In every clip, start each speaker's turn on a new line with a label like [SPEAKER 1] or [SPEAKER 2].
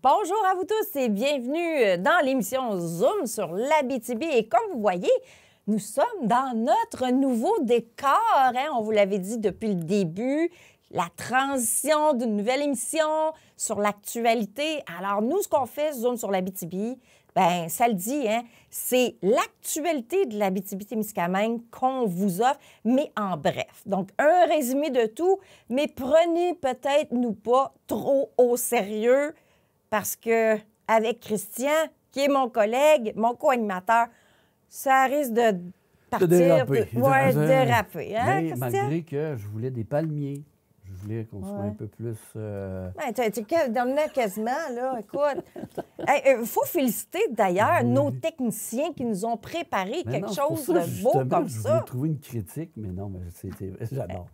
[SPEAKER 1] Bonjour à vous tous et bienvenue euh, dans l'émission Zoom sur l'ABTB. Et comme vous voyez, nous sommes dans notre nouveau décor. Hein. On vous l'avait dit depuis le début, la transition d'une nouvelle émission sur l'actualité. Alors, nous, ce qu'on fait, Zoom sur l'ABTB, ben ça le dit, hein, c'est l'actualité de BTB témiscamingue qu'on vous offre, mais en bref. Donc, un résumé de tout, mais prenez peut-être nous pas trop au sérieux parce que avec Christian, qui est mon collègue, mon co-animateur, ça risque de partir. De déraper. De... Hein, malgré
[SPEAKER 2] que je voulais des palmiers. Je voulais qu'on soit un peu plus. Euh,
[SPEAKER 1] tu es quasiment, là. Écoute. Il euh, faut féliciter d'ailleurs nos techniciens qui nous ont préparé quelque chose de beau comme ça. Je voulais
[SPEAKER 2] trouver une critique, mais non, mais j'adore.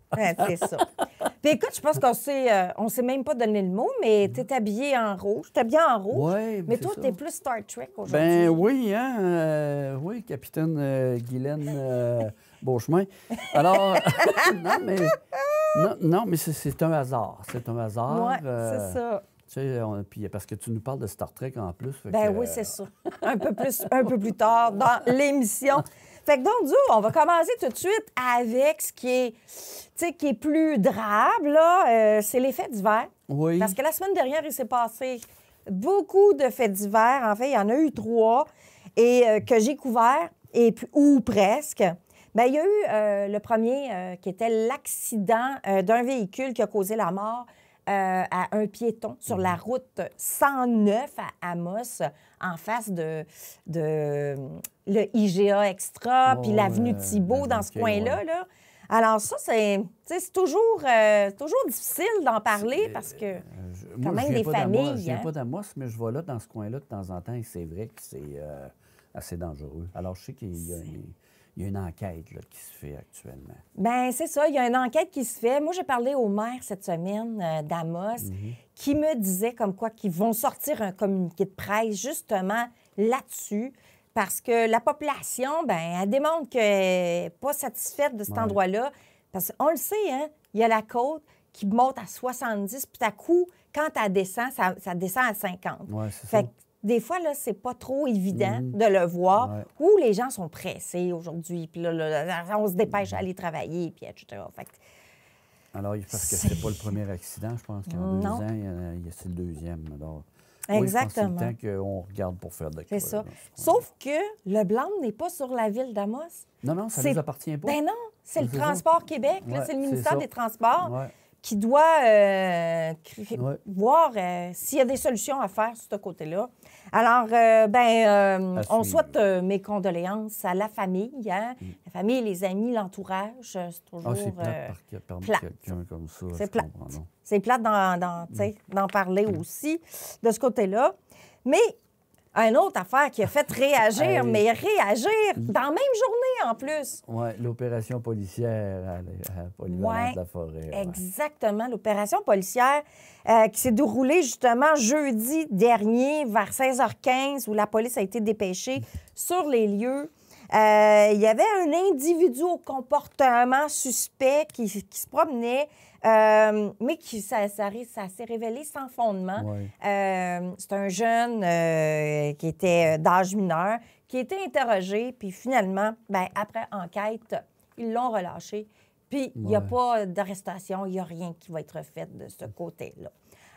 [SPEAKER 2] c'est ça.
[SPEAKER 1] Ben, écoute, je pense qu'on s'est, euh, on s'est même pas donné le mot, mais mm. tu es habillé en rouge. es habillé en rouge. Ouais, ben, mais toi, tu es plus Star Trek ben, aujourd'hui. Ben
[SPEAKER 2] oui, hein. Euh, oui, capitaine euh, Guylaine Beauchemin. Alors, non, mais, non, mais c'est, un hasard. C'est un hasard. Oui, c'est ça. Tu sais, parce que tu nous parles de Star Trek en plus. Ben oui, c'est
[SPEAKER 1] ça. Un peu plus, un peu plus tard dans l'émission. Fait que donc, on va commencer tout de suite avec ce qui est, qui est plus drable, là. Euh, c'est les faits d'hiver. Oui. Parce que la semaine dernière, il s'est passé beaucoup de faits d'hiver. En fait, il y en a eu trois et euh, que j'ai couvert, et ou presque. Bien, il y a eu euh, le premier qui était l'accident d'un véhicule qui a causé la mort à un piéton sur la route 109 à Amos, en face de, de le IGA Extra, puis l'avenue Thibault dans ce coin-là. Là. Alors ça, c'est toujours, euh, toujours difficile d'en parler parce que euh, quand même des familles... Hein. pas
[SPEAKER 2] d'Amos, mais je vois là dans ce coin-là de temps en temps et c'est vrai que c'est euh, assez dangereux. Alors je sais qu'il y a une... enquête qui se fait actuellement.
[SPEAKER 1] Bien, c'est ça. Il y a une enquête qui se fait. Moi, j'ai parlé au maire cette semaine d'Amos mm-hmm. qui me disait comme quoi qu'ils vont sortir un communiqué de presse justement là-dessus parce que la population, ben, elle démontre qu'elle n'est pas satisfaite de cet endroit-là. Parce qu'on le sait, hein, il y a la côte qui monte à 70, puis à coup, quand elle descend, ça, descend à 50. ça. fait que des fois, là, c'est pas trop évident mhm. de le voir. Ou les gens sont pressés aujourd'hui, puis là, on se dépêche mhm. à aller travailler, puis etc. Fait
[SPEAKER 2] Alors, parce que c'est pas le premier accident, je pense qu'en deux ans, il y a, c'est le deuxième. Alors... Exactement. c'est qu'on regarde pour faire de C'est ça.
[SPEAKER 1] Sauf que le blanc n'est pas sur la ville d'Amos.
[SPEAKER 2] Non, non, ça ne nous appartient
[SPEAKER 1] pas. Ben non, c'est le Transport Québec, c'est le ministère des Transports qui doit euh, voir euh, s'il y a des solutions à faire sur ce côté-là. Alors, euh, ben, on souhaite mes condoléances à la famille, hein? Mm. la famille, les amis, l'entourage. C'est ah, toujours ah, c'est
[SPEAKER 2] plate comme ça. C'est plate.
[SPEAKER 1] C'est plate d'en, mm. parler mm. aussi de ce côté-là. Mais une autre affaire qui a fait réagir, mais réagir dans la même journée en plus.
[SPEAKER 2] Oui, l'opération policière à, à de la forêt.
[SPEAKER 1] Exactement, l'opération policière euh, qui s'est déroulée justement jeudi dernier vers 16h15 où la police a été dépêchée sur les lieux. Euh, il y avait un individu au comportement suspect qui se promenait euh, mais qui, ça, s'est révélé sans fondement. Euh, c'est un jeune euh, qui était d'âge mineur, qui était interrogé, puis finalement, ben, après enquête, ils l'ont relâché. Puis il n'y a pas d'arrestation, il n'y a rien qui va être fait de ce côté-là.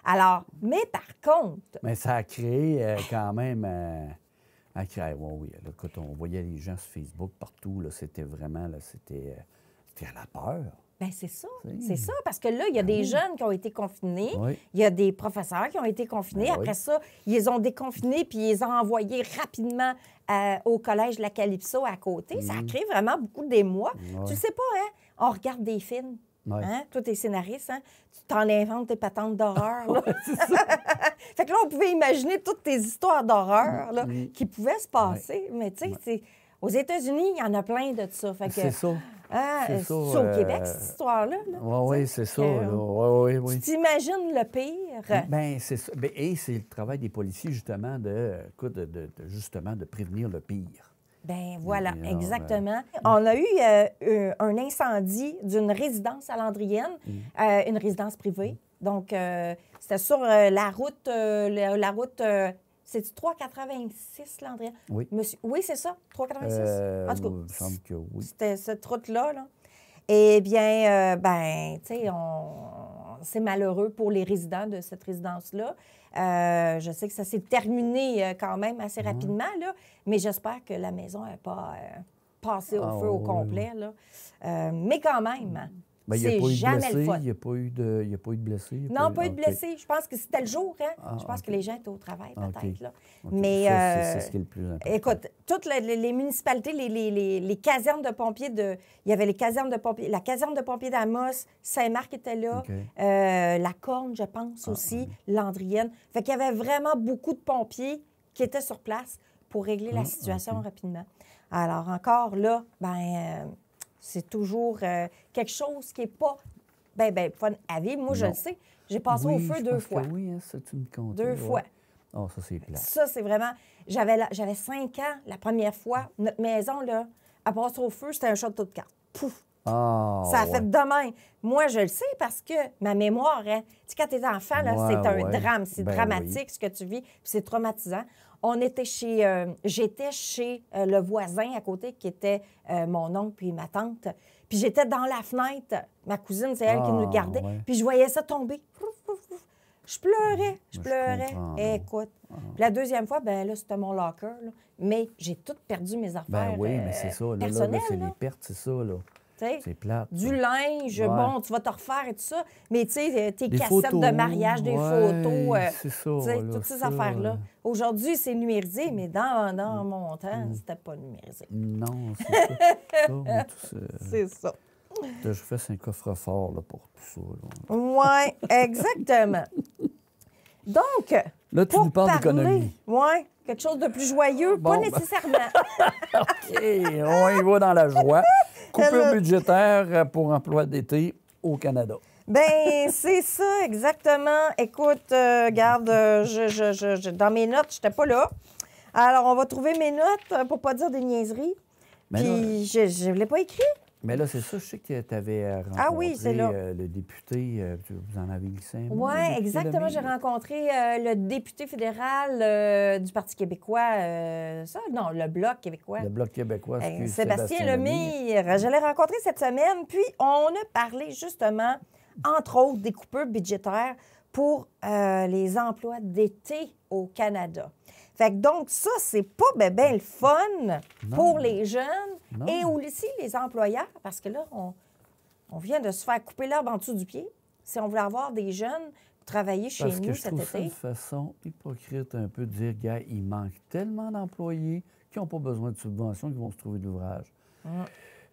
[SPEAKER 1] Alors, mais par contre...
[SPEAKER 2] Mais ça a créé quand même... Ah, oui. quand on voyait les gens sur Facebook partout, c'était vraiment, c'était, à la peur. Ben c'est ça. C'est ça,
[SPEAKER 1] parce que là, il y a ben des jeunes qui ont été confinés, il y a des professeurs qui ont été confinés. Ben Après ça, ils ont déconfiné puis ils ont envoyé rapidement euh, au collège de la Calypso à côté. Ça a mhm. créé vraiment beaucoup d'émoi. Tu sais pas, hein? On regarde des films. Hein? Toi, t'es scénariste, hein? Tu t'en inventes tes patentes d'horreur. fait que là, on pouvait imaginer toutes tes histoires d'horreur mm, mm. qui pouvaient se passer. Mais tu sais, aux États-Unis, il y en a plein de ça. C'est ça. Ah, c'est au Québec, euh, cette histoire-là. oui, oui, c'est ça. Tu t'imagines le pire? Bien,
[SPEAKER 2] c'est ça. Ben, et c'est le travail des policiers, justement, de, de, de, justement, de prévenir le pire.
[SPEAKER 1] Ben voilà, euh, exactement. Ben, On a eu un incendie d'une résidence à une résidence privée. Donc, c'est c'était sur la route, la, route c'est-tu 3,86, l'Andréa? Oui. Monsieur... Oui, c'est ça, 3,86. en tout cas, euh, C'était cette route-là, là. Eh bien, euh, ben, tu sais, on... c'est malheureux pour les résidents de cette résidence-là. Euh, je sais que ça s'est terminé quand même assez rapidement, là, mais j'espère que la maison n'a pas passé au ah feu au complet, là. mais quand même... Hein, ben, c'est jamais le fun. Il
[SPEAKER 2] n'y a, pas eu de, il y a pas eu de blessés? Non, pas eu de blessés.
[SPEAKER 1] Je pense que c'était le jour. Hein? Ah, je pense que les gens étaient au travail, peut-être. Là. Mais. Euh, c'est ce qui est le plus Écoute, toutes les, municipalités, les, les, les, casernes de pompiers de. Il y avait les casernes de pompiers. La caserne de pompiers d'Amos, Saint-Marc était là. Euh, la Corne, je pense ah, aussi. Landrienne. Fait qu'il y avait vraiment beaucoup de pompiers qui étaient sur place pour régler la ah, situation rapidement. Alors, encore là, ben. Euh, c'est toujours euh, quelque chose qui n'est pas ben, ben, fun à vivre. Moi, je le sais. J'ai passé au feu deux fois.
[SPEAKER 2] oui, hein, ça, tu me Deux fois. Oh, ça, c'est plat. Ça,
[SPEAKER 1] c'est vraiment. J'avais, cinq ans la première fois. Notre maison, là, à passer au feu, c'était un château de cartes. Pouf!
[SPEAKER 2] Ah, ça a fait
[SPEAKER 1] demain. Moi, je le sais parce que ma mémoire, hein, tu sais, quand t'es enfant, là, c'est un drame. C'est ben dramatique ce que tu vis, c'est traumatisant. On était chez, euh, j'étais chez euh, le voisin à côté qui était euh, mon oncle puis ma tante. Puis j'étais dans la fenêtre. Ma cousine, c'est elle qui nous ah, gardait. Puis je voyais ça tomber. Je pleurais, je pleurais. Eh, écoute. Ah. la deuxième fois, ben là, c'était mon locker. Mais j'ai tout perdu mes ben affaires. oui, mais c'est ça. les
[SPEAKER 2] pertes, c'est ça. Là plat. du
[SPEAKER 1] linge, bon, tu vas te refaire et tout ça. Mais tu sais, euh, tes cassettes de mariage, des photos, euh, ça, toutes ces affaires-là. Aujourd'hui, c'est numérisé, mais dans, mm. mon temps, mm. c'était pas numérisé. Non, c'est ça. ça c'est ça.
[SPEAKER 2] Je fais un coffre-fort pour tout ça.
[SPEAKER 1] Oui, exactement. Donc, Là,
[SPEAKER 2] tu pour nous parles d'économie.
[SPEAKER 1] Oui, quelque chose de plus joyeux, pas ben. nécessairement.
[SPEAKER 2] OK, on y va dans la joie. Coupure budgétaire pour emploi d'été au Canada.
[SPEAKER 1] Ben c'est ça, exactement. Écoute, euh, garde, euh, je, je, dans mes notes, je j'étais pas là. Alors, on va trouver mes notes euh, pour pas dire des niaiseries. Ben Puis, je ne l'ai pas écrit.
[SPEAKER 2] Mais là, c'est ça, je sais que tu avais euh, ah rencontré euh, le député, euh, vous en avez dit un Oui, exactement. J'ai
[SPEAKER 1] rencontré le député fédéral du Parti québécois, ça, non, le Bloc québécois. Le
[SPEAKER 2] Bloc québécois, Sébastien, Sébastien Lemire. Je l'ai
[SPEAKER 1] rencontré cette semaine, puis on a parlé justement, entre autres, des coupeurs budgétaires pour les emplois d'été au Canada donc, ça, c'est pas bien ben le fun pour les jeunes et aussi les employeurs, parce que là, on, vient de se faire couper l'herbe en dessous du pied. Si on voulait avoir des jeunes travailler chez parce nous que je trouve C'est une
[SPEAKER 2] façon hypocrite un peu de dire, gars, il manque tellement d'employés qui n'ont pas besoin de subventions, qui vont se trouver de l'ouvrage. Mm.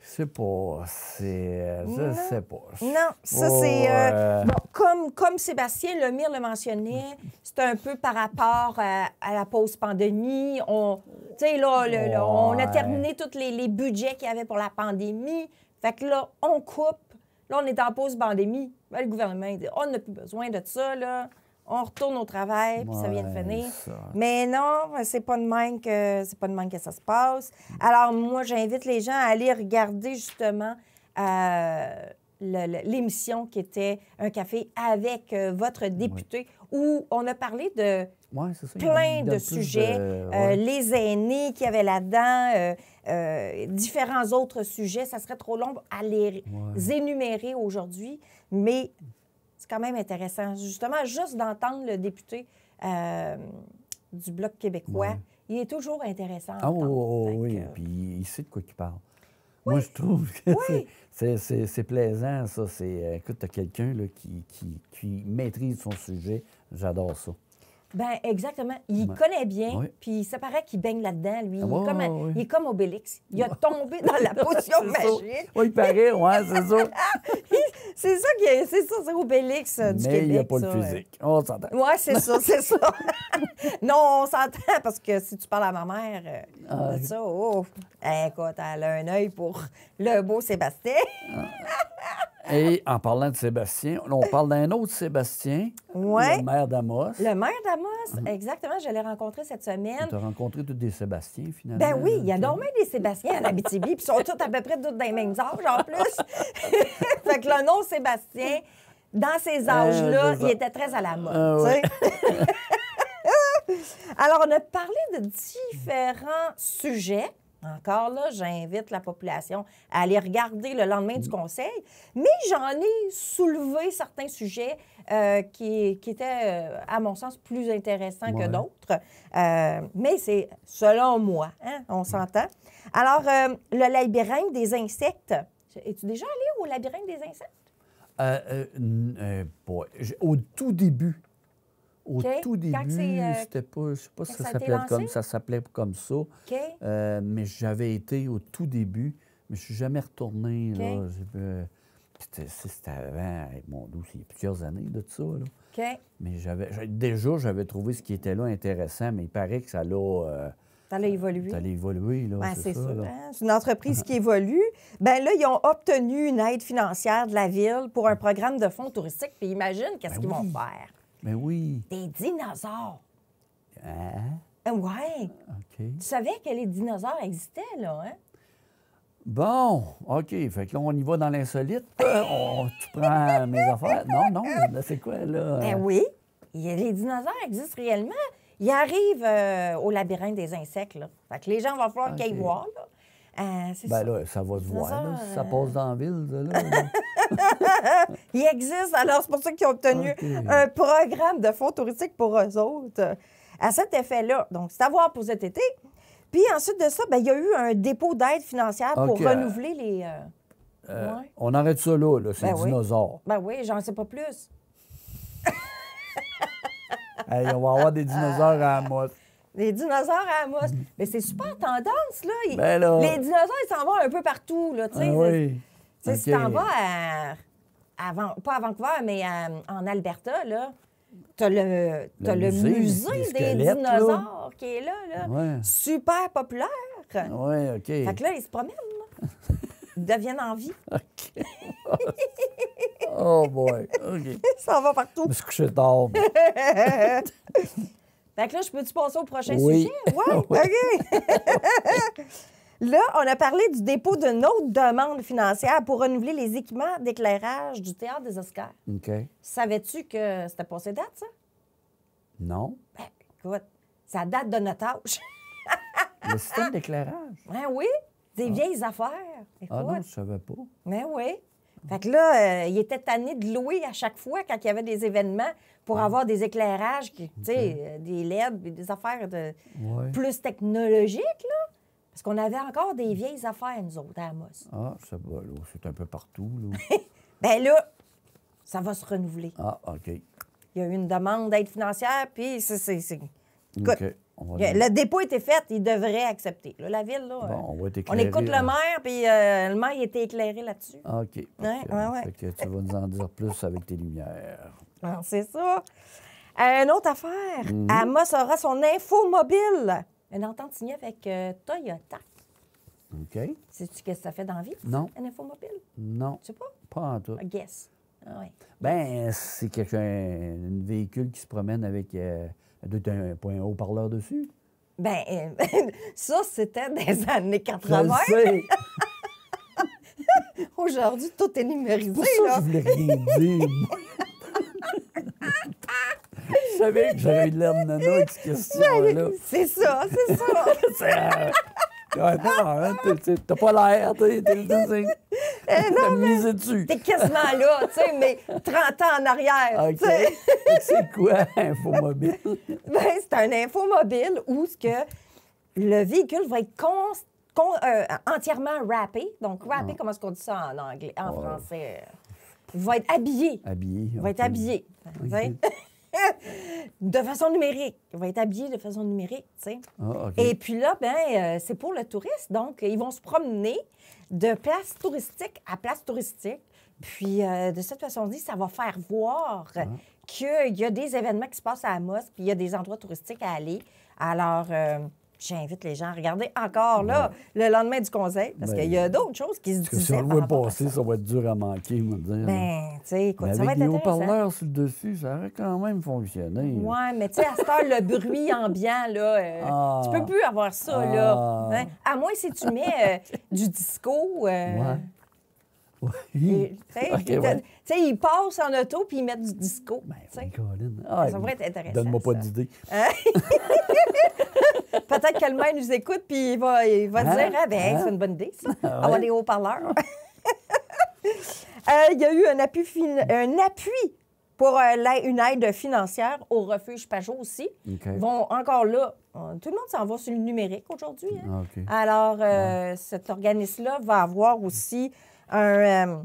[SPEAKER 2] C'est pas. C'est. Je sais pas. Non, ça, oh, c'est. Euh, euh, bon,
[SPEAKER 1] comme, comme Sébastien Lemire le mentionnait, c'est un peu par rapport euh, à, la pause pandémie. On, là, on a terminé tous les, les budgets qu'il y avait pour la pandémie. Fait que là, on coupe. Là, on est en pause pandémie. Ben, le gouvernement, dit on n'a plus besoin de ça, là on retourne au travail, puis ça vient de finir. Mais non, c'est pas de même que c'est pas de manque que ça se passe. Alors moi, j'invite les gens à aller regarder justement euh, l'émission qui était un café avec euh, votre député où on a parlé de plein de sujets, euh, les aînés qui avaient là-dedans, différents autres sujets. Ça serait trop long à les énumérer aujourd'hui, mais quand même intéressant. Justement, juste d'entendre le député euh, du Bloc québécois, il est toujours intéressant. Ah
[SPEAKER 2] oh, oh oui, puis il sait de quoi il parle. Moi, je trouve que c'est plaisant, ça. C'est, euh, écoute, t'as quelqu'un qui, qui, maîtrise son sujet. J'adore ça.
[SPEAKER 1] Ben exactement. Il connaît bien, puis ça paraît qu'il baigne là-dedans, lui. il, est ah, comme, il, est comme, Obélix. Il a tombé dans la potion magique.
[SPEAKER 2] Oui, il paraît, ouais,
[SPEAKER 1] c'est ça. C'est ça qui est, c'est ça, c'est Obélix euh, du Québec. il n'y a pas ça, le
[SPEAKER 2] physique. Ouais. On s'entend.
[SPEAKER 1] Oui, c'est ça, c'est ça. non, on s'entend parce que si tu parles à ma mère, euh, ah ça, oh, oh. Eh, écoute, elle a un œil pour le beau Sébastien. Ah.
[SPEAKER 2] Et en parlant de Sébastien, on parle d'un autre Sébastien, le maire d'Amos. Le maire
[SPEAKER 1] d'Amos, mhm. exactement. Je l'ai rencontré cette semaine. Tu
[SPEAKER 2] as rencontré tous des Sébastiens, finalement. Ben oui,
[SPEAKER 1] il y a normalement des Sébastiens à l'Abitibi, puis ils sont tous à peu près tous les mêmes âges, en plus. fait que le nom Sébastien, dans ces euh, âges-là, il était très à la mode. Ah Alors, on a parlé de différents sujets. Encore là, j'invite la population à aller regarder le lendemain du mm. Conseil, mais j'en ai soulevé certains sujets euh, qui, étaient, euh, à mon sens, plus intéressants que d'autres. Euh, mais c'est selon moi, hein, on mm. s'entend. Alors, le labyrinthe des insectes. Es-tu déjà allé au labyrinthe des insectes?
[SPEAKER 2] au tout début au tout début, je euh, c'était pas, je sais pas si ça, s'appelait comme ça, s'appelait comme ça. mais j'avais été au tout début, mais je suis jamais retourné C'était avant, mon y a plusieurs années de ça. Mais j'avais déjà, j'avais trouvé ce qui était là intéressant, mais il paraît que ça l'a. Euh, évolué. ça l'a évolué. c'est ah,
[SPEAKER 1] C'est une entreprise qui évolue. Ben là, ils ont obtenu une aide financière de la ville pour un programme de fonds touristiques. Puis imagine qu'est-ce ben qu'ils vont faire. Mais oui. Des dinosaures. Hein? Euh, ouais. OK. Tu savais que les dinosaures existaient, là, hein?
[SPEAKER 2] Bon, OK. Fait que là, on y va dans l'insolite. Euh, tu prends mes affaires. Non, non, c'est quoi, là? Ben oui.
[SPEAKER 1] Les dinosaures existent réellement. Ils arrivent euh, au labyrinthe des insectes, là. Fait que les gens vont falloir qu'ils voient, là. Euh, ben là, ça va se voir. Ça, là, ça euh, passe
[SPEAKER 2] dans la ville,
[SPEAKER 1] Il existe. Alors, c'est pour ça qu'ils ont obtenu un programme de fonds touristiques pour eux autres à cet effet-là. Donc, c'est à voir pour cet été. Puis ensuite de ça, bien, il y a eu un dépôt d'aide financière pour renouveler les.
[SPEAKER 2] Euh, on arrête ça là, là c'est ben dinosaure. Oui.
[SPEAKER 1] Ben oui, j'en sais pas plus.
[SPEAKER 2] on va avoir des dinosaures à la
[SPEAKER 1] les dinosaures à Amos. Mais c'est super tendance, ben là. Les dinosaures, ils s'en vont un peu partout, là. Tu sais, ah oui. okay. si t'en vas à... pas à Vancouver, mais en Alberta, là, t'as le, as le musée des, dinosaures qui est là, là. Super populaire.
[SPEAKER 2] Oui, OK. Fait que là,
[SPEAKER 1] ils se promènent, là. Ils deviennent en vie. OK. oh boy. OK. Ça va partout. Je me suis couché tard. Fait que là, je peux-tu passer au prochain sujet? oui, OK. là, on a parlé du dépôt d'une autre demande financière pour renouveler les équipements d'éclairage du Théâtre des Oscars. OK. Savais-tu que c'était passé date, ça?
[SPEAKER 2] Non. Ben,
[SPEAKER 1] écoute, ça date de notre âge.
[SPEAKER 2] Le système d'éclairage?
[SPEAKER 1] Ben oui, des ah. vieilles affaires.
[SPEAKER 2] Ah non, je savais pas.
[SPEAKER 1] Ben oui. Fait que là, euh, il était tanné de louer à chaque fois quand il y avait des événements pour avoir des éclairages, tu sais, euh, des LED, des affaires de plus technologiques, là. Parce qu'on avait encore des vieilles affaires, nous autres, à Amos.
[SPEAKER 2] Ah, c'est là. c'est un peu partout,
[SPEAKER 1] là. ben là, ça va se renouveler. Ah, OK. Il y a eu une demande d'aide financière, puis c'est... Écoute... Le dépôt était fait, il devrait accepter. la ville, là, on,
[SPEAKER 2] euh, écoute le
[SPEAKER 1] maire, puis euh, le maire, il était éclairé là-dessus. Ah,
[SPEAKER 2] OK. ouais, tu vas nous en dire plus avec tes
[SPEAKER 1] lumières. Ah, c'est ça. Euh, une autre affaire. Mhm. Amos aura son infomobile. Une entente signée avec Toyota. OK. Sais-tu ce que ça fait dans la vie? Non. Un infomobile? Non. Tu sais pas? Pas en tout. guess. Ah, ouais.
[SPEAKER 2] Ben, c'est quelqu'un, un véhicule qui se promène avec tu un, un haut-parleur dessus.
[SPEAKER 1] Ben, ça, c'était des années 80. Aujourd'hui, tout est numérisé. Pour ça, là. je voulais rien dire.
[SPEAKER 2] je savais que j'avais de l'air de nana avec cette question-là. Ben, c'est ça, c'est ça. Euh,
[SPEAKER 1] ouais, non, hein, t'as pas l'air, t'es le T'as eh tu T'es quasiment là, tu sais, mais 30 ans en arrière. OK. c'est quoi
[SPEAKER 2] un infomobile?
[SPEAKER 1] ben, c'est un infomobile où ce que le véhicule va être euh, entièrement wrappé. Donc, wrappé, ah. comment est-ce qu'on dit ça en anglais, en français? Va être habillé. Habillé. Va être habillé. de façon numérique. Il va être habillé de façon numérique, tu sais. Ah, Et puis là, ben, euh, c'est pour le touriste. Donc, ils vont se promener de place touristique à place touristique. Puis, euh, de cette façon-là, ça va faire voir ah. qu'il y a des événements qui se passent à mosque puis il y a des endroits touristiques à aller. Alors, euh, J'invite les gens à regarder encore là le lendemain du conseil, parce qu'il y a ben, d'autres choses qui se disent Si on le voit passer, ça. va être
[SPEAKER 2] dur à manquer, me dire. Ben,
[SPEAKER 1] tu sais, écoute, mais ça va être haut-parleurs
[SPEAKER 2] sur le dessus, ça aurait quand même fonctionné. Oui,
[SPEAKER 1] mais tu sais, à cette heure, le bruit ambiant, là, euh, ah. tu peux plus avoir ça, là. Ah. Hein? À moins si tu mets euh, du disco. Euh, ouais.
[SPEAKER 2] Oui. Tu sais,
[SPEAKER 1] ils passent en auto puis ils mettent du disco. Ben, ça devrait
[SPEAKER 2] ah, pourrait être intéressant. Donne-moi pas d'idée. Hein?
[SPEAKER 1] Peut-être qu'Allemagne nous écoute, puis il va, il hein? dire, ah ben, c'est une bonne idée, ça. Avoir ah des haut-parleurs. Euh, il y a eu un appui, un appui pour euh, une aide financière au refuge Pajot aussi. Vont encore là. Euh, tout le monde s'en va sur le numérique aujourd'hui. Hein. Ah, Alors, cet organisme-là va avoir aussi un.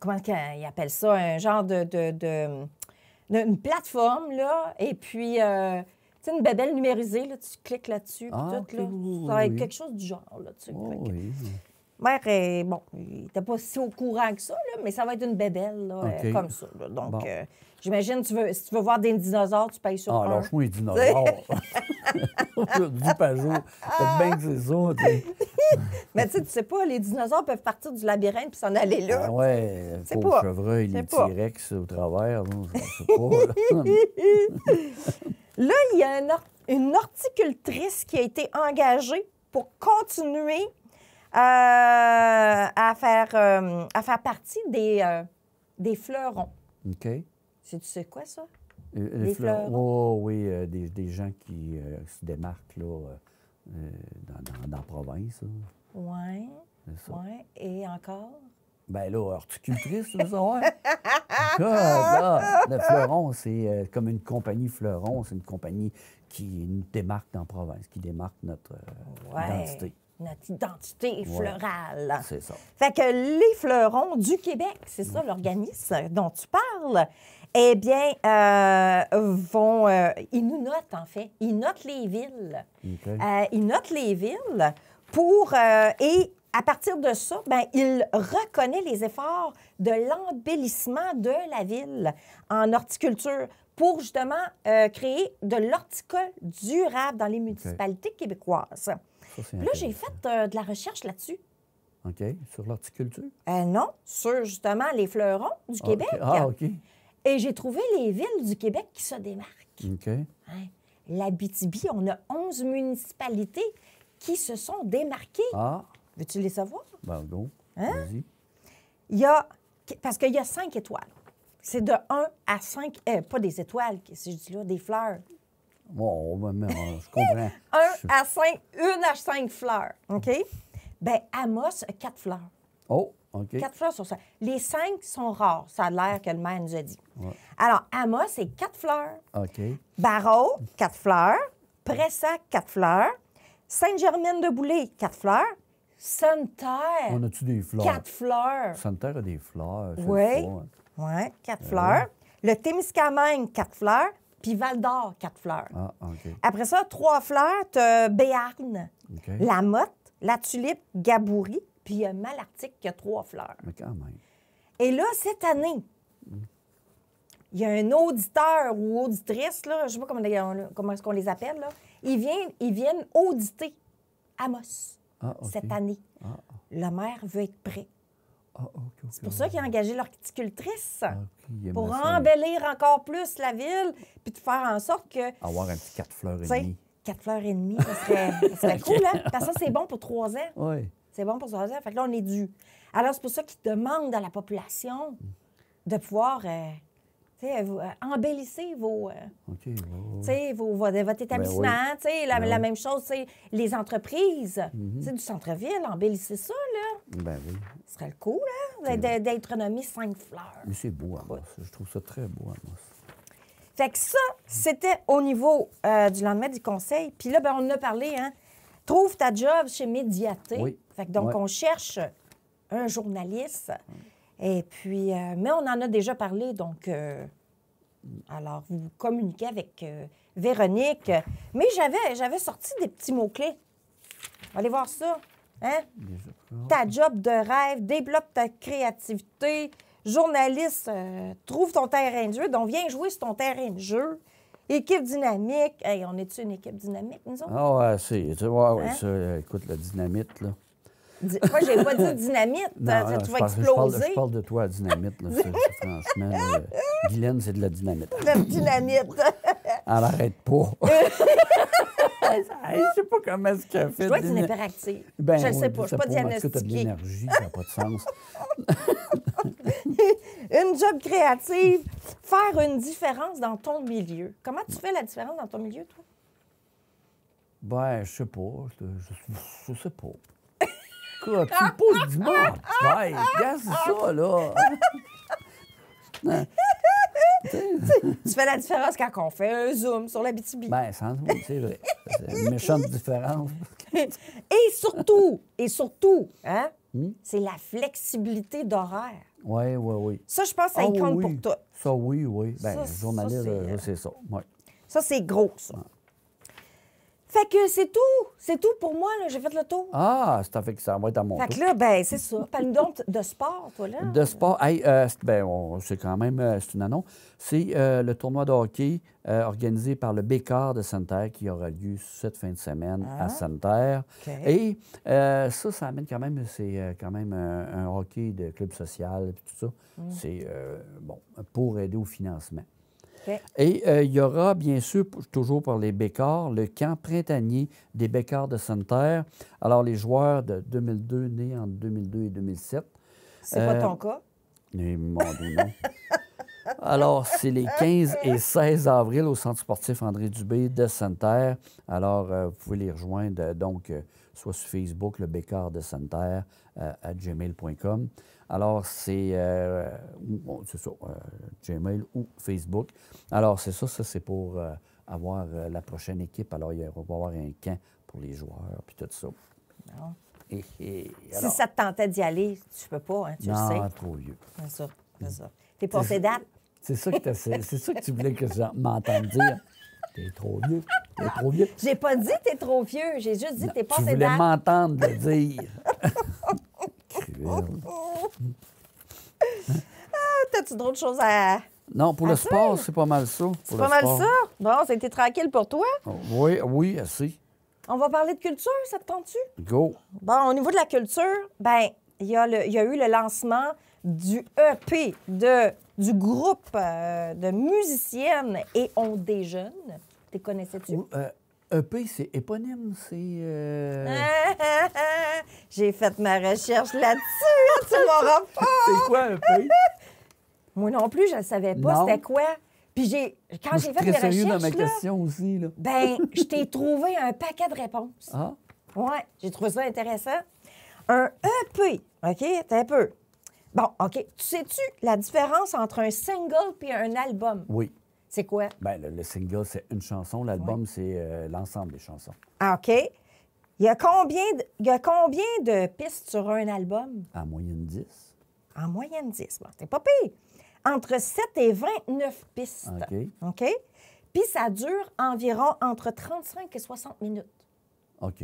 [SPEAKER 1] comment qu'il appelle ça? Un genre de. de une plateforme, là. Et puis sais, une babelle numérisée, là, tu cliques là-dessus, ah, tout, là, ça va être quelque chose du genre, là, tu oh, Mère, est, bon, il n'était pas si au courant que ça, mais ça va être une bébelle, euh, comme ça. Donc, euh, j'imagine, tu veux, si tu veux voir des dinosaures, tu payes sur ah, un. Ah, lâche-moi
[SPEAKER 2] les dinosaures! du jour. c'est bien que c'est ça.
[SPEAKER 1] mais tu sais, tu sais pas, les dinosaures peuvent partir du labyrinthe puis s'en aller là. Ah
[SPEAKER 2] ouais, c'est chevreuil, les T-Rex au travers, je sais pas.
[SPEAKER 1] là, il y a une, une horticultrice qui a été engagée pour continuer euh, à, faire, euh, à faire partie des, euh, des fleurons. OK. C'est tu sais quoi, ça?
[SPEAKER 2] les oh, oui, des, gens qui se démarquent là, dans, la province. Oui. Ouais.
[SPEAKER 1] Et encore?
[SPEAKER 2] Ben là, horticultrice, ça, ouais.
[SPEAKER 1] le fleuron,
[SPEAKER 2] c'est comme une compagnie fleuron, c'est une compagnie qui nous démarque dans la province, qui démarque notre
[SPEAKER 1] ouais. identité notre identité florale. c'est ça. Fait que les fleurons du Québec, c'est ça l'organisme dont tu parles, eh bien, euh, vont, euh, ils nous notent en fait, ils notent les villes, euh, ils notent les villes pour et à partir de ça, ben, ils reconnaissent les efforts de l'embellissement de la ville en horticulture pour justement créer de l'horticole durable dans les municipalités québécoises là, j'ai fait euh, de la recherche là-dessus.
[SPEAKER 2] OK. Sur l'horticulture?
[SPEAKER 1] Euh, non, sur justement les fleurons du ah, Québec. Ah, OK. Et j'ai trouvé les villes du Québec qui se démarquent. OK. Hein? L'Abitibi, on a 11 municipalités qui se sont démarquées. Ah. Veux-tu les savoir? Ben, go. Hein? Vas-y. Il y a. Parce qu'il y a cinq étoiles. C'est de 1 à 5. Euh, pas des étoiles, si je dis là, des fleurs.
[SPEAKER 2] Bon, je comprends.
[SPEAKER 1] un à cinq, une à fleurs, OK? Bien, Amos a quatre fleurs. Oh, OK. Quatre fleurs sur ça. Les cinq sont rares, ça a l'air que le maire nous a dit. Alors, Amos, c'est quatre fleurs. OK. Barreau, quatre fleurs. Pressac, quatre fleurs. Sainte-Germaine-de-Boulay, quatre fleurs. Sainte-Terre. On a-tu des fleurs? Quatre fleurs.
[SPEAKER 2] Sainte-Terre a des fleurs. Oui. Eh
[SPEAKER 1] oui, quatre fleurs. Le Témiscamingue, quatre fleurs puis Val d'Or, quatre fleurs.
[SPEAKER 2] Ah, Après
[SPEAKER 1] ça, trois fleurs, tu as Béarn, la motte, la tulipe, Gabouri, puis il Malartic qui a trois fleurs. Mais quand même. Et là, cette année, il y a un auditeur ou auditrice, je ne sais pas comment, comment est-ce qu'on les appelle, là, ils, viennent, ils viennent auditer Amos
[SPEAKER 2] ah, cette année.
[SPEAKER 1] Ah. Le maire veut être prêt. Ah, c'est pour ça qu'ils ont engagé l'horticultrice ah, pour embellir encore plus la ville, puis de faire en sorte que.
[SPEAKER 2] Avoir un petit quatre fleurs et demi.
[SPEAKER 1] Quatre fleurs et demi, ça serait,
[SPEAKER 2] ça serait cool, hein? Parce que ça,
[SPEAKER 1] c'est bon pour trois ans. Oui. C'est bon pour trois ans. Fait là, on est dû. Alors, c'est pour ça qu'ils demandent à la population de pouvoir euh, vous, euh, embellissez vos,
[SPEAKER 2] euh,
[SPEAKER 1] vos, votre, établissement. la, même chose, les entreprises c'est mhm. du centre-ville, embellissez ça. Là. Ben oui. Ce serait le coup là, d'être nommé cinq fleurs.
[SPEAKER 2] Mais c'est beau, moi, hein, Je trouve ça très beau, hein, moi.
[SPEAKER 1] Fait que ça, c'était au niveau euh, du lendemain du conseil. Puis là, ben, on a parlé, hein, trouve ta job chez Médiaté. Fait que donc, on cherche un journaliste. Et puis, euh, mais on en a déjà parlé, donc. Euh, alors, vous communiquez avec euh, Véronique. Mais j'avais, j'avais sorti des petits mots-clés. Allez voir ça. Hein? Ta job de rêve, développe ta créativité. Journaliste, trouve ton terrain de jeu. Donc, viens jouer sur ton terrain de jeu. Équipe dynamique. Hey, on est-tu une équipe dynamique, nous Ah, ouais, c'est. Hein?
[SPEAKER 2] ça, écoute, la dynamite, là.
[SPEAKER 1] Moi, j'ai pas dit dynamite. Hein, tu, vas exploser. Je parle, de, je
[SPEAKER 2] parle, toi, dynamite. Là, franchement, euh, Guylaine, c'est de la dynamite. De
[SPEAKER 1] la dynamite.
[SPEAKER 2] Elle n'arrête pas.
[SPEAKER 1] je sais pas
[SPEAKER 2] comment est-ce qu'elle fait. Je dois être une hyperactive.
[SPEAKER 1] Ben je ne sais pas. Je ne suis pas diagnostiquée. Tu de
[SPEAKER 2] l'énergie, ça n'a pas de sens.
[SPEAKER 1] une job créative, faire une différence dans ton milieu. Comment tu fais la différence dans ton milieu, toi?
[SPEAKER 2] Ben, je sais pas. Je, ne
[SPEAKER 1] je sais pas tu me poses du c'est ça, là. Hein? tu fais la différence quand on fait un zoom sur la BTB. Ben,
[SPEAKER 2] sans doute, c'est vrai. C'est une méchante différence.
[SPEAKER 1] et surtout, et surtout, hein, hmm? c'est la flexibilité d'horaire.
[SPEAKER 2] Oui, oui, oui. Ça, je pense que ça ah compte pour toi. Ça, oui, oui. Ben, ça, euh, c'est ça.
[SPEAKER 1] Ça, c'est gros, ça. Fait que c'est tout. C'est tout pour moi. J'ai fait le tour.
[SPEAKER 2] Ah, c'est fait que ça va être à mon Fait que là,
[SPEAKER 1] ben, c'est ça. parle de sport, toi, là.
[SPEAKER 2] De sport. Euh, ben, c'est quand même euh, c'est une annonce. C'est euh, le tournoi de hockey organisé par le Bécard de sainte Sainte-Terre qui aura lieu cette fin de semaine à ah. sainte Okay. Et ça, ça amène quand même, c'est quand même un, hockey de club social et tout ça. Mm. C'est, bon, pour aider au financement. Et euh, il y aura, bien sûr, toujours par les Bécards, le camp printanier des Bécards de Sainte-Terre. Alors, les joueurs de 2002, nés en 2002 et 2007. C'est pas ton euh, cas? Mais mon non. Alors, c'est les 15 et 16 avril au Centre sportif André Dubé de Sainte-Terre. Alors, euh, vous pouvez les rejoindre, donc, soit sur Facebook, le Bécard de Sainte-Terre, à gmail.com. Alors, c'est euh, oh, ça, euh, Gmail ou Facebook. Alors, c'est ça, ça c'est pour euh, avoir euh, la prochaine équipe. Alors, il va y avoir un camp pour les joueurs, puis tout ça. Et, Si
[SPEAKER 1] ça te tentait d'y aller, tu peux pas, hein, tu non, le sais.
[SPEAKER 2] trop vieux. C'est ça, c'est ça. T'es pas C'est ça, que c'est ça que tu voulais que je m'entende dire. T'es trop vieux. T'es trop vieux. J'ai pas dit t'es trop vieux. J'ai juste dit t'es pas dates. Tu voulais m'entendre le dire. Oh, oh. Mm.
[SPEAKER 1] ah, t'as-tu d'autres choses à.
[SPEAKER 2] Non, pour le sport, c'est pas mal ça. C'est pas mal Bon, ça?
[SPEAKER 1] Bon, c'était tranquille pour toi? Oh,
[SPEAKER 2] oui, oui, assez.
[SPEAKER 1] On va parler de culture, ça te tente-tu? Go. Bon, au niveau de la culture, ben, il y, y, a eu le lancement du EP de, du groupe euh, de musiciennes et on déjeune. T'es connaissais-tu?
[SPEAKER 2] Euh, EP, c'est éponyme, c'est. Euh,
[SPEAKER 1] j'ai fait ma recherche là-dessus, hein, tu m'auras pas! C'est quoi un e EP? Moi non plus, je ne savais pas c'était quoi. Puis j'ai, quand j'ai fait mes recherches. Je dans ma question
[SPEAKER 2] aussi. Là. ben,
[SPEAKER 1] je t'ai trouvé un paquet de réponses. Ah? Oui, j'ai trouvé ça intéressant. Un EP, OK? T'as un peu. Bon, OK. Tu sais-tu la différence entre un single puis un album? Oui. C'est quoi? Ben,
[SPEAKER 2] le, single, c'est une chanson. L'album, c'est euh, l'ensemble des chansons.
[SPEAKER 1] Ah, OK. Il y, a combien de, combien de pistes sur un album? En moyenne 10. En moyenne 10. Bon, c'est pas pire. Entre 7 et 29 pistes. OK. OK? Puis ça dure environ entre 35 et 60 minutes. OK.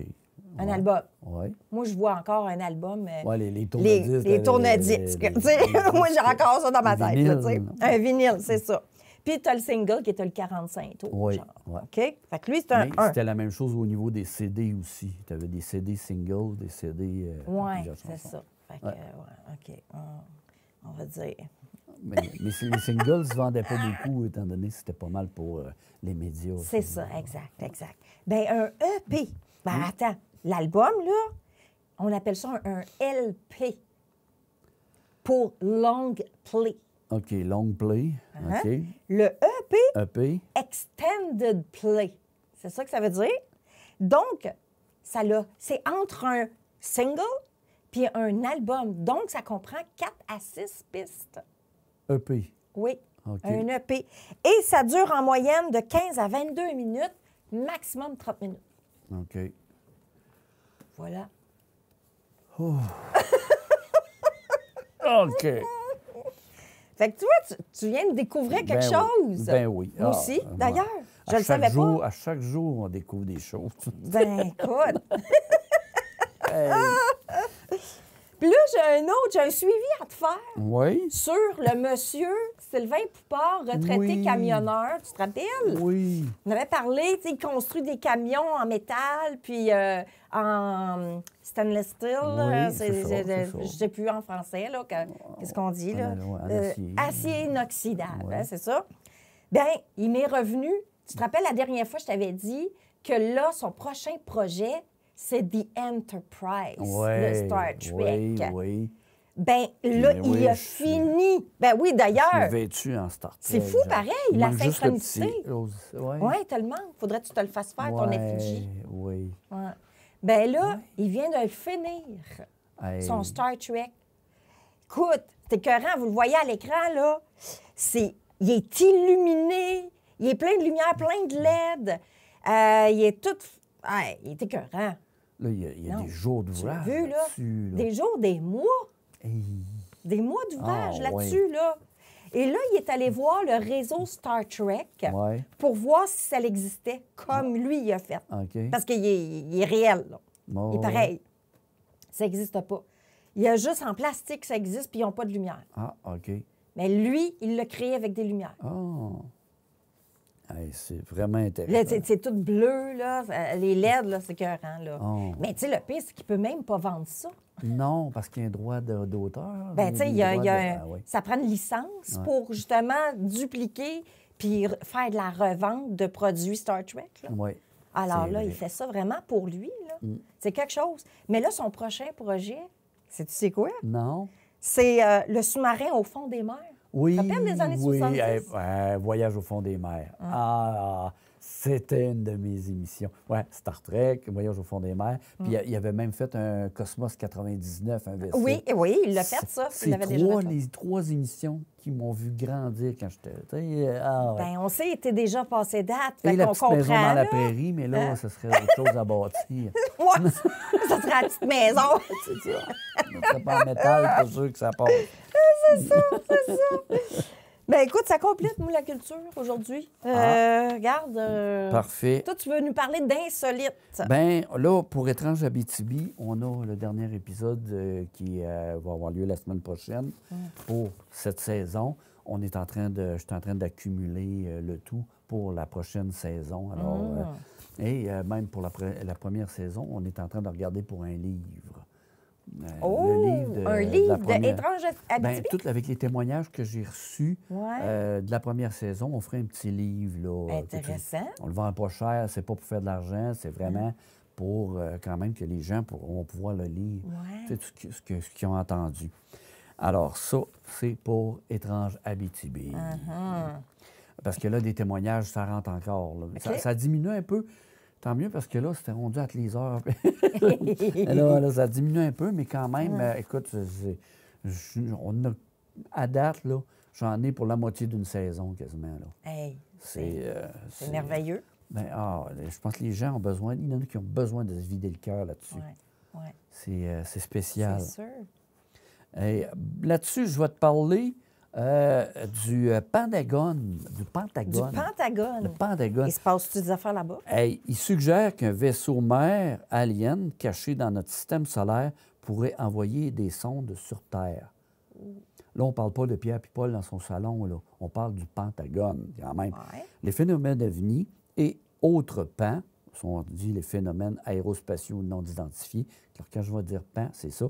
[SPEAKER 1] Un album. Oui. Moi, je vois encore un album. Euh, oui, les, les Les, les, Moi, j'ai encore ça dans ma tête. un vinyle, c'est ça. Puis tu as le single qui était le 45 tours. Oui. OK? Fait que lui, c'était un. C'était
[SPEAKER 2] la même chose au niveau des CD aussi. Tu avais des CD singles, des CD. Euh, oui, c'est ça. Fait que,
[SPEAKER 1] ouais. OK. On, va dire. mais, les
[SPEAKER 2] singles ne se vendaient pas beaucoup, étant donné que c'était pas mal pour euh, les médias.
[SPEAKER 1] C'est ça, exact, exact. ben un EP. Ben, hmm? attends, l'album, là, on appelle ça un LP pour long play.
[SPEAKER 2] OK, long play. Uh-huh. OK.
[SPEAKER 1] Le EP, EP, extended play. C'est ça que ça veut dire. Donc, ça c'est entre un single puis un album. Donc, ça comprend quatre à six pistes. EP. Oui, un EP. Et ça dure en moyenne de 15 à 22 minutes, maximum 30 minutes. OK. Voilà.
[SPEAKER 2] Oh. OK.
[SPEAKER 1] Fait que tu tu, viens de découvrir quelque ben chose. Ben oui. Moi ah, aussi, d'ailleurs. Je le savais pas.
[SPEAKER 2] À chaque jour, on découvre des choses. Ben
[SPEAKER 1] écoute. Puis là, j'ai un autre, j'ai un suivi à te faire oui. sur le monsieur Sylvain Poupard, retraité camionneur, tu te rappelles? Oui. On avait parlé, tu sais, il construit des camions en métal, puis euh, en stainless steel, oui, je ne sais plus en français, là, qu'est-ce qu'on dit, là? Euh, acier. inoxydable, hein, c'est ça? Bien, il m'est revenu. Tu te rappelles, la dernière fois, je t'avais dit que là, son prochain projet, c'est The Enterprise, le Star Trek. oui. Ben là, ben il a fini. Ben oui, d'ailleurs.
[SPEAKER 2] vêtu en Star C'est fou, pareil, la synchronicité. Oui, ouais,
[SPEAKER 1] tellement. Faudrait que tu te le fasses faire, ton effigie. Oui. Ouais. Ben là, il vient de finir, son Star Trek. Écoute, c'est écœurant, vous le voyez à l'écran, là. C'est... Il est illuminé, il est plein de lumière, plein de LED. Euh, il est tout... il est écœurant. Là, il y a, des
[SPEAKER 2] jours là? Des
[SPEAKER 1] jours, des mois. Des mois d'ouvrage ah, là-dessus, là. Et là, il est allé voir le réseau Star Trek pour voir si ça existait, comme lui, il a fait. Parce qu'il est, réel, là.
[SPEAKER 2] il est pareil.
[SPEAKER 1] Ça n'existe pas. Il y a juste en plastique, ça existe, puis ils n'ont pas de lumière. Ah, OK. Mais lui, il l'a créé avec des lumières. Ah.
[SPEAKER 2] c'est vraiment intéressant. c'est
[SPEAKER 1] tout bleu, là. Euh, les LED, là, c'est cœur. là. Ah, Mais tu sais, le pire, c'est qu'il peut même pas vendre ça.
[SPEAKER 2] Non, parce qu'il y a un droit d'auteur. Ben, tu sais, ah,
[SPEAKER 1] ça prend une licence pour justement dupliquer puis faire de la revente de produits Star Trek. Alors là, il fait ça vraiment pour lui. Mm. C'est quelque chose. Mais là, son prochain projet,
[SPEAKER 2] c'est tu sais quoi? Non.
[SPEAKER 1] C'est euh, le sous-marin au fond des mers.
[SPEAKER 2] Oui. Ça des années oui, eh, eh, voyage au fond des mers. Hein. Ah, ah c'était une de mes émissions. Ouais, Star Trek, Voyage au fond des mers. Puis mm. il avait même fait un Cosmos 99, un vaisseau. Oui,
[SPEAKER 1] oui, il l'a fait, ça. C'est trois, les
[SPEAKER 2] trois émissions qui m'ont vu grandir quand j'étais. Ah, ben,
[SPEAKER 1] on sait, t'es déjà passé date. Et la petite comprend, maison dans la
[SPEAKER 2] prairie, mais là, hein? ce serait autre chose à bâtir.
[SPEAKER 1] ça serait la petite maison. c'est ça. Ce pas en métal, pour
[SPEAKER 2] sûr que ça passe.
[SPEAKER 1] C'est ça, c'est ça. Ben écoute, ça complète, nous, la culture aujourd'hui. Ah. Euh, Regarde. Euh, Parfait. Toi, tu veux nous parler d'insolite. Ben
[SPEAKER 2] là, pour Étrange Abitibi, on a le dernier épisode euh, qui euh, va avoir lieu la semaine prochaine mm. pour cette saison. On est en train de, je suis en train d'accumuler le tout pour la prochaine saison. Mm. et même pour la première saison, on est en train de regarder pour un livre un euh, oh, livre de, un livre d'étranges ben, avec les témoignages que j'ai reçus euh, de la première saison, on ferait un petit livre. Intéressant. on le vend pas cher, c'est pas pour faire de l'argent, c'est vraiment hein? pour euh, quand même que les gens pourront pouvoir le lire. Tout ce qu'ils ont entendu. Alors, ça, c'est pour Étrange Abitibi. Uh-huh. Parce que là, des témoignages, ça rentre encore. ça diminue un peu Tant mieux parce que là, c'était rendu à les heures. là, là, ça diminue un peu, mais quand même, euh, écoute, on a, à date, là, j'en ai pour la moitié d'une saison quasiment. Euh, c'est, merveilleux. Ben, ah, euh, je pense que les gens ont besoin, il y en a qui ont besoin de se vider le cœur là-dessus. C'est, spécial. C'est sûr. là-dessus, je vais te parler euh, du euh, Pentagone. Du Pentagone. Du Pentagone. Il se passe des affaires là-bas? il suggère qu'un vaisseau mère alien caché dans notre système solaire pourrait envoyer des sondes sur Terre. Là, on ne parle pas de Pierre Pipol dans son salon, on parle du Pentagone quand même. Les phénomènes d'avenir et autres pans, sont dit les phénomènes aérospatiaux non identifiés. quand je vais dire pan, c'est ça.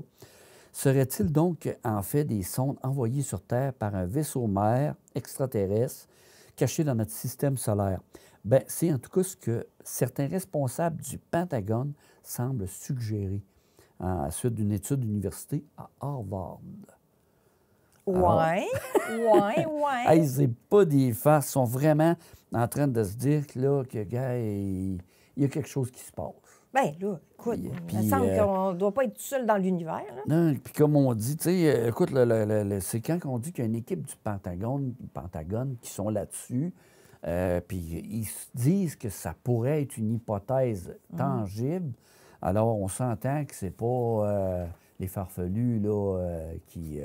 [SPEAKER 2] Serait-il donc en fait des sondes envoyées sur Terre par un vaisseau-mère extraterrestre caché dans notre système solaire? Bien, c'est en tout cas ce que certains responsables du Pentagone semblent suggérer à la suite d'une étude d'université à Harvard.
[SPEAKER 1] Ouais, ouais, ouais. Ils n'ont
[SPEAKER 2] pas des Ils sont vraiment en train de se dire que il y a quelque chose qui se passe.
[SPEAKER 1] Bien, là, écoute, il semble euh, qu'on ne doit pas être tout seul dans l'univers.
[SPEAKER 2] Non, puis comme on dit, tu sais, euh, écoute, c'est quand qu'on dit qu'il y a une équipe du Pentagone, Pentagone qui sont là-dessus, euh, puis ils disent que ça pourrait être une hypothèse mhm. tangible. Alors, on s'entend que c'est pas les farfelus là, qui,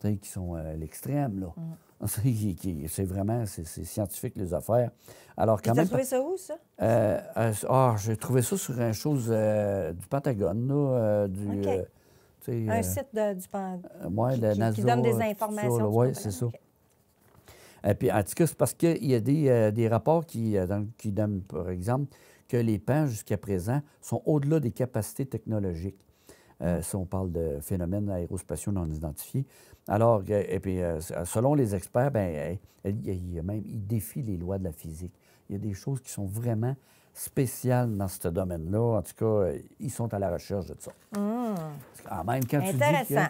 [SPEAKER 2] qui sont l'extrême, là. Mhm. c'est vraiment, c'est scientifique, les affaires. Alors, quand même... même. As trouvé ça où, ça? Euh, euh ah, j'ai trouvé ça sur une chose euh, du Pentagone, là, euh, un site du Pentagone. Ouais, qui, donne des informations. Oui, c'est ça. Et puis, en tout cas, c'est parce qu'il y a des, rapports qui, donnent, par exemple, que les pans, jusqu'à présent, sont au-delà des capacités technologiques. si on parle de phénomènes aérospatiaux non identifiés, alors, euh, et puis, euh, selon les experts, ben, euh, il, défie les lois de la physique. Il y a des choses qui sont vraiment spéciales dans ce domaine-là. En tout cas, ils sont à la recherche de ça.
[SPEAKER 1] Mmh. Ah, même quand Intéressant. tu dis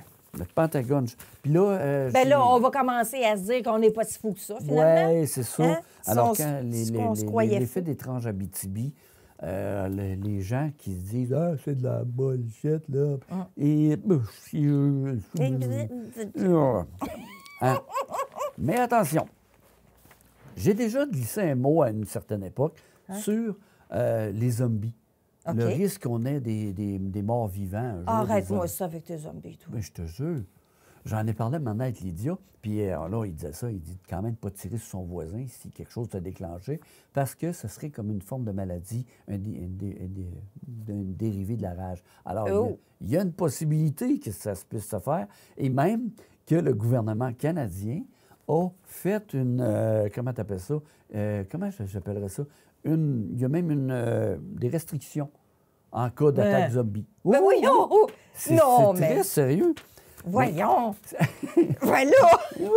[SPEAKER 2] le Pentagone... Puis là... ben là,
[SPEAKER 1] on va commencer à se dire qu'on n'est pas si fou que ça, finalement. Oui, c'est ça. Hein? Alors, quand les, si les, les, les faits
[SPEAKER 2] d'étranges euh, les, gens qui se disent Ah, c'est de la bullshit, là. Et. Mais attention, j'ai déjà glissé un mot à une certaine époque hein? sur euh, les zombies. Le risque qu'on ait des, morts vivants. Arrête-moi ça
[SPEAKER 1] avec tes zombies
[SPEAKER 2] Mais ben, je te jure. J'en ai parlé maintenant avec Lydia, puis là, il disait ça, il dit quand même pas tirer sur son voisin si quelque chose t'a déclenché, parce que ce serait comme une forme de maladie, une, dérivée de la rage. Alors, il, y a, oh! une possibilité que ça puisse se faire, et même que le gouvernement canadien a fait une, euh, comment t'appelles ça, euh, comment j'appellerais ça, une, il y a même une, euh, des restrictions en cas d'attaque zombie. Ben mais très sérieux.
[SPEAKER 1] Voyons! voilà!
[SPEAKER 2] oui!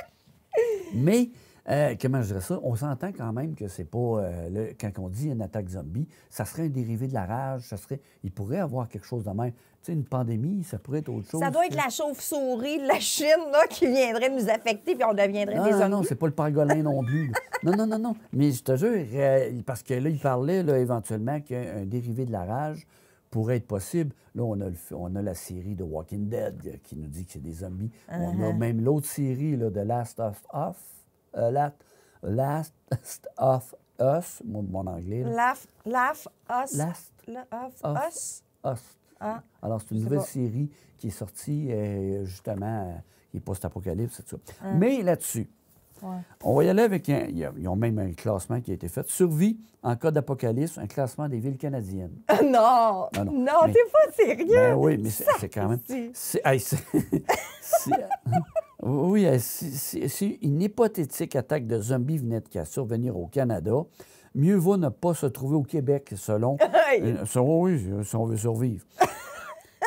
[SPEAKER 2] Mais, euh, comment je dirais ça? On s'entend quand même que c'est pas. Euh, quand on dit une attaque zombie, ça serait un dérivé de la rage, ça serait. Il pourrait avoir quelque chose de même. Tu sais, une pandémie, ça pourrait être autre chose. Ça doit être la
[SPEAKER 1] chauve-souris de la Chine, qui viendrait nous affecter, puis on deviendrait non, des zombies. Non, non, c'est
[SPEAKER 2] pas le pargolin non plus. non, non, non, non. Mais je te jure, euh, parce que là, il parlait, là, éventuellement, qu'un dérivé de la rage, pourrait être possible. Là, on a, le, on a la série de Walking Dead euh, qui nous dit que c'est des zombies. On a uh-huh. même l'autre série là, de Last of Us. Euh, Last, of Us, mon, anglais.
[SPEAKER 1] Last, Last Us. Last of Us. Ah. Alors, c'est une nouvelle
[SPEAKER 2] série qui est sortie, euh, justement, qui est post-apocalypse, ah. Mais là-dessus, on va y aller avec. Un, ils ont même un classement qui a été fait. Survie en cas d'apocalypse, un classement des villes canadiennes. Ah,
[SPEAKER 1] ah, non! Non, c'est pas sérieux! Ben oui, mais c'est quand même.
[SPEAKER 2] oui, si une hypothétique attaque de zombies venait de survenir au Canada, mieux vaut ne pas se trouver au Québec, selon. Euh, selon oui, si on veut survivre.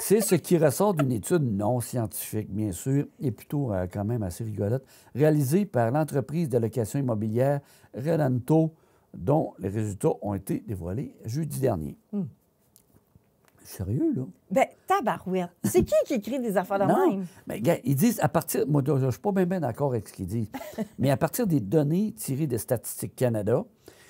[SPEAKER 2] C'est ce qui ressort d'une étude non scientifique, bien sûr, et plutôt euh, quand même assez rigolote, réalisée par l'entreprise d'allocation immobilière Relanto, dont les résultats ont été dévoilés jeudi dernier. Hmm. Sérieux, là?
[SPEAKER 1] Ben, tabarouette. C'est qui qui écrit des affaires de non,
[SPEAKER 2] même? ils disent à partir. Moi, je ne suis pas bien, d'accord avec ce qu'ils disent, mais à partir des données tirées des statistiques Canada,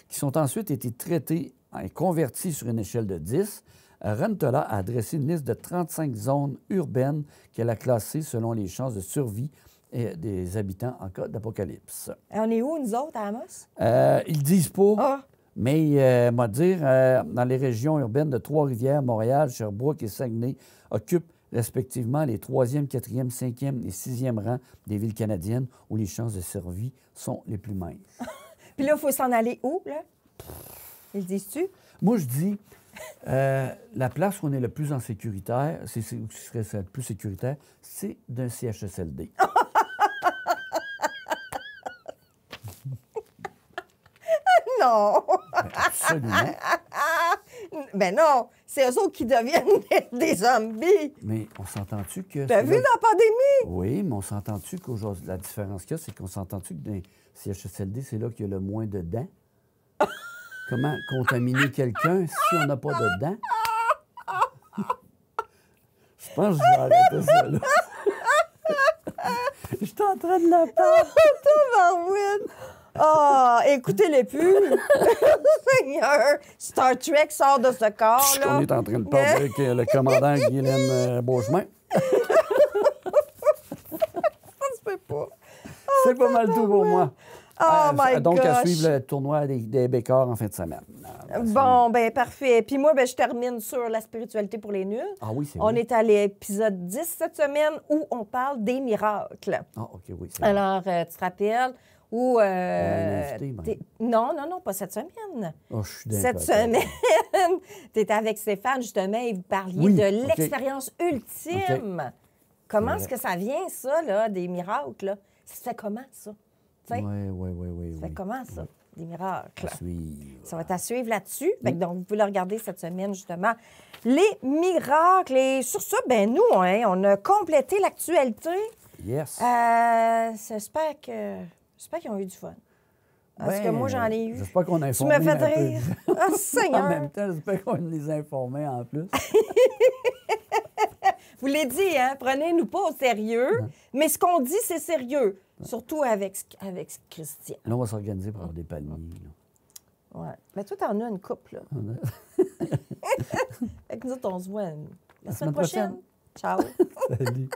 [SPEAKER 2] qui sont ensuite été traitées et converties sur une échelle de 10, Rentola a dressé une liste de 35 zones urbaines qu'elle a classées selon les chances de survie eh, des habitants en cas d'apocalypse.
[SPEAKER 1] On est où, nous autres, à Amos? Euh, ils
[SPEAKER 2] disent pas, ah. mais euh, moi dire, euh, dans les régions urbaines de Trois-Rivières, Montréal, Sherbrooke et Saguenay occupent respectivement les 3e, 4e, 5e et 6e rangs des villes canadiennes où les chances de survie sont les plus minces.
[SPEAKER 1] Puis là, il faut s'en aller où, là? Ils disent-tu?
[SPEAKER 2] Moi, je dis, euh, la place où on est le plus en sécuritaire, c'est où ce serait le plus sécuritaire, c'est d'un CHSLD.
[SPEAKER 1] non! Ben absolument. Ben non, c'est eux autres qui deviennent des zombies.
[SPEAKER 2] Mais on s'entend-tu que. T'as vu la
[SPEAKER 1] pandémie?
[SPEAKER 2] Oui, mais on s'entend-tu qu'aujourd'hui, la différence qu'il y a, c'est qu'on s'entend-tu que d'un CHSLD, c'est là qu'il y a le moins de dents? Comment contaminer quelqu'un si on n'a pas de dents?
[SPEAKER 1] je pense que je vais arrêter ça, là. je suis en train de la perdre. Ah, oh, écoutez les pulls. Seigneur, Star Trek sort de ce corps. Là. On est en train de parler
[SPEAKER 2] avec euh, le commandant Guylaine euh, Beauchemin.
[SPEAKER 1] On ne pas.
[SPEAKER 2] C'est pas mal tout pour moi. Oh ah, donc, à suivre le tournoi des, des en fin de semaine.
[SPEAKER 1] Euh, bon, ben parfait. Puis moi, ben, je termine sur la spiritualité pour les nuls. Ah
[SPEAKER 2] oui, c'est On est à
[SPEAKER 1] l'épisode 10 cette semaine où on parle des miracles.
[SPEAKER 2] Ah, OK, oui. Alors,
[SPEAKER 1] euh, tu te rappelles où... Euh, non, non, non, pas cette semaine.
[SPEAKER 2] Oh, cette semaine,
[SPEAKER 1] tu étais avec Stéphane, justement, et vous parliez de l'expérience ultime. Comment est-ce que ça vient, ça, là, des miracles? Là? Ça comment, ça? Oui,
[SPEAKER 2] oui, oui, oui. Ça fait
[SPEAKER 1] comment ça? Des miracles. Ça va être à suivre là-dessus. Mm. Donc, vous pouvez le regarder cette semaine, justement. Les miracles. Et sur ça, ben nous, hein, on a complété l'actualité. Yes. Euh, j'espère que j'espère qu'ils ont eu du fun. Parce que moi, j'en ai eu.
[SPEAKER 2] J'espère qu'on a informé. Tu me fais rire.
[SPEAKER 1] Oh, Seigneur. en même
[SPEAKER 2] temps, j'espère qu'on les a informés en plus.
[SPEAKER 1] vous l'ai dit, hein, prenez-nous pas au sérieux, mais ce qu'on dit, c'est sérieux, surtout avec, avec Christian.
[SPEAKER 2] Là, on va s'organiser pour avoir des paniers. Oui.
[SPEAKER 1] Ouais. Mais toi, t'en as une couple, là. fait que nous on se voit la, semaine, prochaine. prochaine. Ciao. Salut.